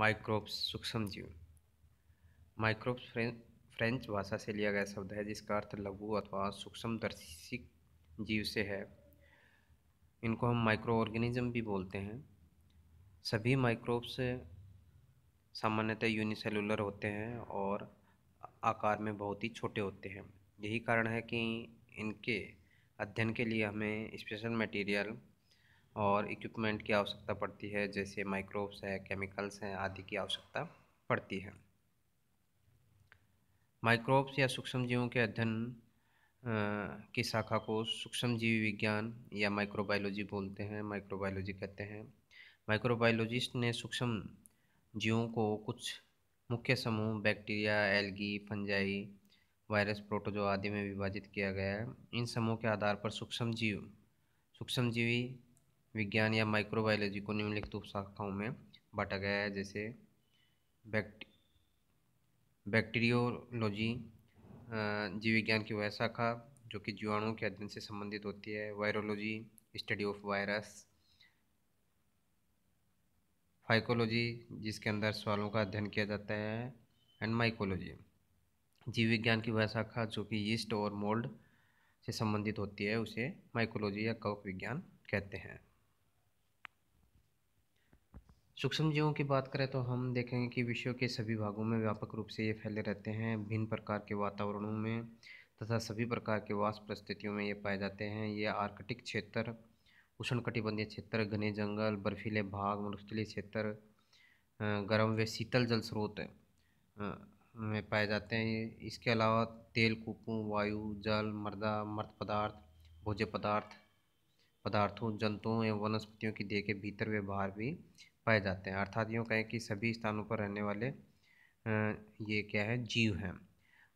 microbes सूक्ष्म जीव microbes French भाषा से लिया गया शब्द है जिसका अर्थ लघु अथवा सूक्ष्म दर्शिक जीव से है इनको हम माइक्रो ऑर्गेनिज्म भी बोलते हैं सभी माइक्रोब्स सामान्यतः यूनिसेलुलर होते हैं और आकार में बहुत ही छोटे होते हैं यही कारण है कि इनके अध्ययन के लिए हमें स्पेशल मटेरियल और इक्विपमेंट की आवश्यकता पड़ती है जैसे माइक्रोब्स है केमिकल्स हैं आदि की आवश्यकता पड़ती है माइक्रोब्स या सूक्ष्म जीवों के अध्ययन की शाखा को सूक्ष्म जीव विज्ञान या माइक्रोबायोलॉजी बोलते हैं माइक्रोबायोलॉजी कहते हैं माइक्रोबायोलॉजिस्ट ने सूक्ष्म जीवों को कुछ मुख्य समूह bacteria algae fungi virus protozoa आदि में विभाजित किया गया है इन समूह के आधार पर सूक्ष्म जीव सूक्ष्म जीवी विज्ञान या माइक्रोबायोलॉजी को निम्नलिखित उपशाखाओं में बांटा गया है जैसे बैक्ट बैक्टीरियोलॉजी जीव विज्ञान की वह शाखा जो कि जीवाणुओं के अध्ययन से संबंधित होती है virology study of virus phycology जिसके अंदर सवालों का अध्ययन किया जाता है एंड माइकोलॉजी जीव विज्ञान की वह शाखा जो कि यीस्ट और मोल्ड से संबंधित होती है उसे माइकोलॉजी या कवक विज्ञान कहते हैं सूक्ष्म जीवों की बात करें तो हम देखेंगे कि विश्व के सभी भागों में व्यापक रूप से ये फैले रहते हैं भिन्न प्रकार के वातावरणों में तथा सभी प्रकार के वास परिस्थितियों में ये पाए जाते हैं ये आर्कटिक क्षेत्र उष्णकटिबंधीय क्षेत्र घने जंगल बर्फीले भाग मरुस्थलीय क्षेत्र गर्म व शीतल जल स्रोत में पाए जाते हैं इसके अलावा तेल कूपों वायु जल मर्दा मर्द पदार्थ भोज्य पदार्थ पदार्थों जंतुओं एवं वनस्पतियों की देह के भीतर व्यवहार भी पाए जाते हैं अर्थात यूँ कहें कि सभी स्थानों पर रहने वाले ये क्या है जीव हैं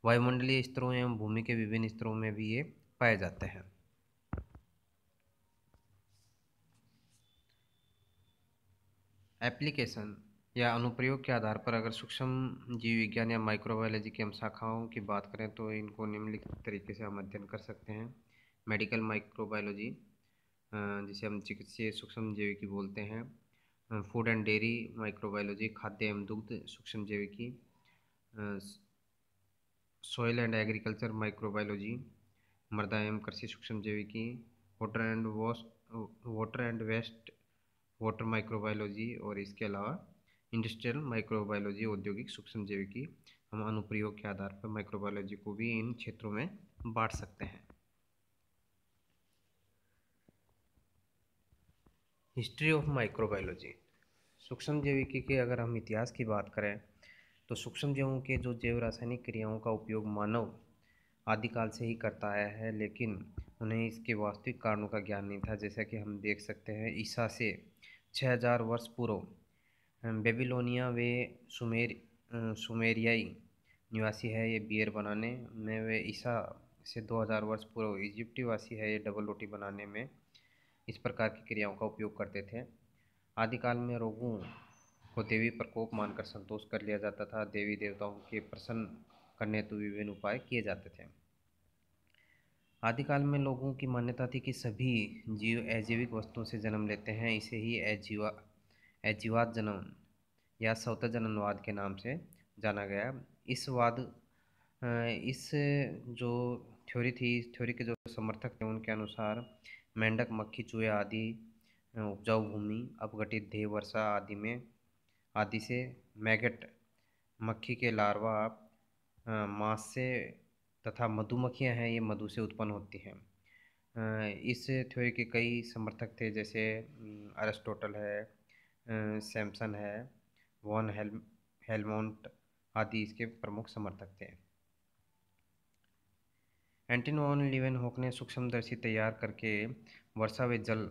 वायुमंडलीय स्तरों एवं भूमि के विभिन्न स्तरों में भी ये पाए जाते हैं एप्लीकेशन या अनुप्रयोग के आधार पर अगर सूक्ष्म जीव विज्ञान या माइक्रोबायोलॉजी की हम शाखाओं की बात करें तो इनको निम्नलिखित तरीके से हम अध्ययन कर सकते हैं मेडिकल माइक्रोबायोलॉजी जिसे हम चिकित्सीय सूक्ष्म जीव की बोलते हैं फूड एंड डेयरी माइक्रोबायोलॉजी खाद्य एवं दुग्ध सूक्ष्म जैविकी सॉयल एंड एग्रीकल्चर माइक्रोबायोलॉजी मृदा एवं कृषि सूक्ष्म जैविकी water and waste water and waste water microbiology और इसके अलावा इंडस्ट्रियल माइक्रोबायोलॉजी औद्योगिक सूक्ष्म जैविकी हम अनुप्रयोग के आधार पर माइक्रोबायोलॉजी को भी इन क्षेत्रों में बांट सकते हैं हिस्ट्री ऑफ माइक्रोबायोलॉजी सूक्ष्म जैविकी के अगर हम इतिहास की बात करें तो सूक्ष्म जैवों के जो जैव रासायनिक क्रियाओं का उपयोग मानव आदिकाल से ही करता आया है लेकिन उन्हें इसके वास्तविक कारणों का ज्ञान नहीं था जैसा कि हम देख सकते हैं ईसा से 6000 वर्ष पूर्व बेबीलोनिया वे सुमेर सुमेरियाई निवासी है ये बियर बनाने में वे ईसा से 2000 वर्ष पूर्व इजिप्टी वासी है ये डबल रोटी बनाने में इस प्रकार की क्रियाओं का उपयोग करते थे आदिकाल में रोगों को देवी प्रकोप मानकर संतोष कर लिया जाता था देवी देवताओं के प्रसन्न करने तो विभिन्न उपाय किए जाते थे आदिकाल में लोगों की मान्यता थी कि सभी जीव अजैविक वस्तुओं से जन्म लेते हैं इसे ही अजीवा अजीवात जन्म या सौत जननवाद के नाम से जाना गया इस वाद इस जो थ्योरी थी थ्योरी के जो समर्थक थे उनके अनुसार मेंढक मक्खी चूहे आदि उपजाऊ भूमि अपघटित देह वर्षा आदि में आदि से मैगट मक्खी के लार्वा मांस से तथा मधुमक्खियां हैं ये मधु से उत्पन्न होती हैं इस थ्योरी के कई समर्थक थे जैसे अरिस्टोटल है सैमसन है वॉन हेल हेलमोंट आदि इसके प्रमुख समर्थक थे एंटीन वॉन होक ने सूक्ष्मदर्शी तैयार करके वर्षा व जल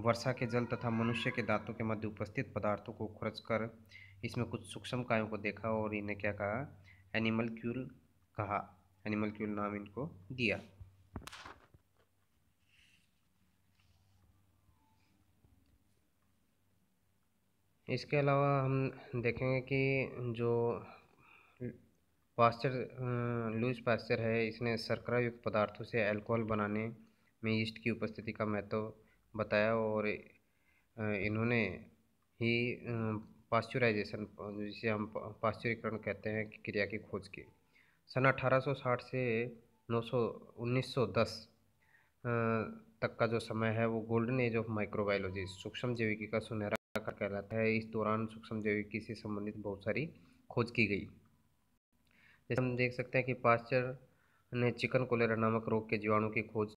वर्षा के जल तथा मनुष्य के दांतों के मध्य उपस्थित पदार्थों को खर्च कर इसमें कुछ सूक्ष्म कायों को देखा और इन्हें क्या कहा एनिमल क्यूल कहा एनिमल क्यूल नाम इनको दिया इसके अलावा हम देखेंगे कि जो पास्चर अं, लूज पास्चर है इसने शर्करा युक्त पदार्थों से अल्कोहल बनाने में यीस्ट की उपस्थिति का महत्व बताया और इन्होंने ही पाश्चुराइजेशन जिसे हम पाश्चुरीकरण कहते हैं कि क्रिया की खोज की सन 1860 से 900 1910 तक का जो समय है वो गोल्डन एज ऑफ माइक्रोबायोलॉजी सूक्ष्म जैविकी का सुनहरा कर कहलाता है इस दौरान सूक्ष्म जैविकी से संबंधित बहुत सारी खोज की गई जैसे हम देख सकते हैं कि पाश्चर ने चिकन कोलेरा नामक रोग के जीवाणु की खोज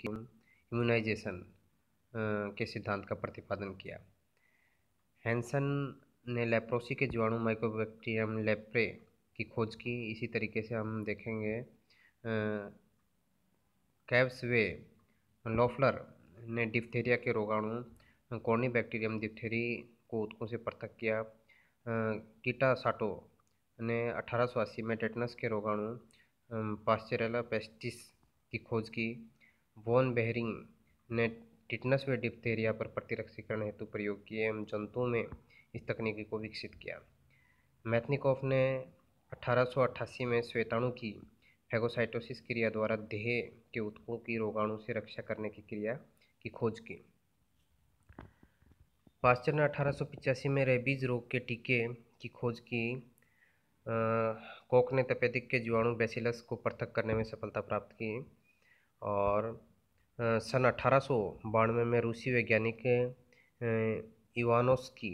की इम्यूनाइजेशन के सिद्धांत का प्रतिपादन किया हैंसन ने लेप्रोसी के जीवाणु माइक्रोबैक्टीरियम लेप्रे की खोज की इसी तरीके से हम देखेंगे कैब्सवे लोफलर ने डिप्थेरिया के रोगाणु कॉर्नी बैक्टीरियम डिप्थेरी को उत्कों से पृथक किया टीटा साटो ने अठारह में टेटनस के रोगाणु पास्चरेला पेस्टिस की खोज की वॉन बेहरिंग ने टिटनस व डिप्थेरिया पर प्रतिरक्षीकरण हेतु प्रयोग किए एवं जंतुओं में इस तकनीकी को विकसित किया मैथनिकॉफ ने 1888 में श्वेताणु की फेगोसाइटोसिस क्रिया द्वारा देह के उत्कों की रोगाणु से रक्षा करने की क्रिया की खोज की पास्चर ने अठारह में रेबीज रोग के टीके की खोज की कोक ने तपेदिक के जीवाणु बेसिलस को पृथक करने में सफलता प्राप्त की और सन अठारह में रूसी वैज्ञानिक इवानोस्की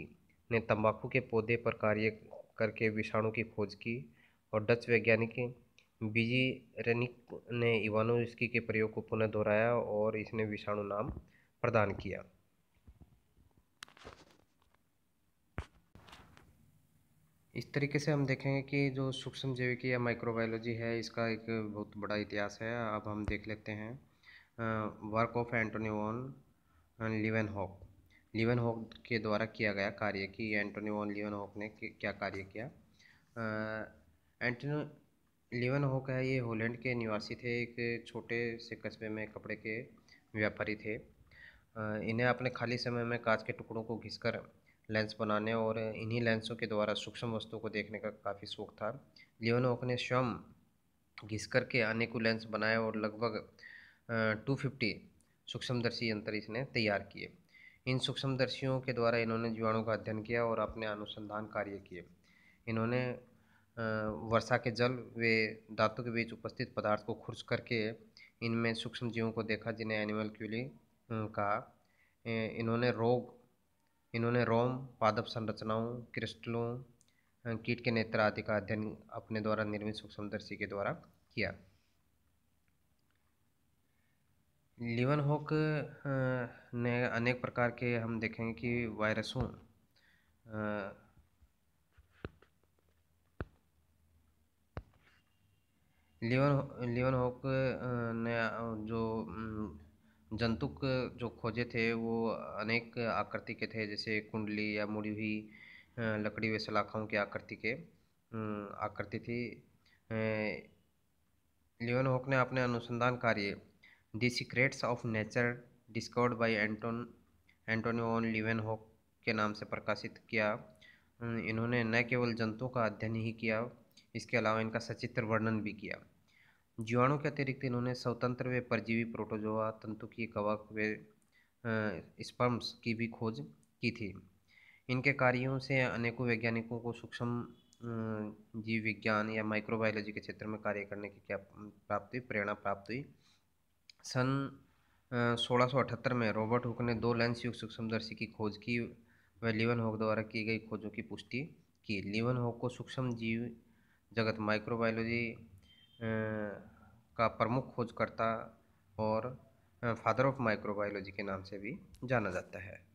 ने तंबाकू के पौधे पर कार्य करके विषाणु की खोज की और डच वैज्ञानिक बीजी रेनिक ने इवानोस्की के प्रयोग को पुनः दोहराया और इसने विषाणु नाम प्रदान किया इस तरीके से हम देखेंगे कि जो सूक्ष्म जैविकी या माइक्रोबायोलॉजी है इसका एक बहुत बड़ा इतिहास है अब हम देख लेते हैं work of Antonie van Leeuwenhoek Leeuwenhoek के द्वारा किया गया कार्य कि एंटोनीवन लिवन हॉक ने क्या कार्य किया एंटोनी लिवन हॉक है ये हॉलैंड के निवासी थे एक छोटे से कस्बे में कपड़े के व्यापारी थे इन्हें अपने खाली समय में कांच के टुकड़ों को घिसकर लेंस बनाने और इन्हीं लेंसों के द्वारा सूक्ष्म वस्तुओं को देखने का काफ़ी शौक था लिवन हॉक ने स्वयं घिस करके अनेकों लेंस बनाए और लगभग टू फिफ्टी सूक्ष्मदर्शी यंत्र इसने तैयार किए इन सूक्ष्मदर्शियों के द्वारा इन्होंने जीवाणु का अध्ययन किया और अपने अनुसंधान कार्य किए इन्होंने वर्षा के जल वे धातु के बीच उपस्थित पदार्थ को खुर्च करके इनमें सूक्ष्म जीवों को देखा जिन्हें एनिमल क्यूली कहा इन्होंने रोग इन्होंने रोम पादप संरचनाओं क्रिस्टलों कीट के नेत्र आदि का अध्ययन अपने द्वारा निर्मित सूक्ष्मदर्शी के द्वारा किया लिवन होक ने अनेक प्रकार के हम देखेंगे कि वायरसों लिवन लिवन होक ने जो जंतुक जो खोजे थे वो अनेक आकृति के थे जैसे कुंडली या मुड़ी हुई लकड़ी व सलाखाओं की आकृति के आकृति थी लिवन होक ने अपने अनुसंधान कार्य the secrets of nature discovered by Anton Antonio Hoek के नाम से प्रकाशित किया इन्होंने न केवल जंतुओं का अध्ययन ही किया इसके अलावा इनका सचित्र वर्णन भी किया जीवाणु के अतिरिक्त इन्होंने स्वतंत्र व परजीवी प्रोटोजोआ तंतु की कवक व स्पर्म्स की भी खोज की थी इनके कार्यों से अनेकों वैज्ञानिकों को सूक्ष्म जीव विज्ञान या माइक्रोबायोलॉजी के क्षेत्र में कार्य करने की क्या प्राप्त हुई प्रेरणा प्राप्त हुई सन सोलह में रॉबर्ट हुक ने दो लेंस युग सूक्ष्मदर्शी की खोज की व लीवन हॉक द्वारा की गई खोजों की पुष्टि की लीवन होक को सूक्ष्म जीव जगत माइक्रोबायोलॉजी का प्रमुख खोजकर्ता और फादर ऑफ माइक्रोबायोलॉजी के नाम से भी जाना जाता है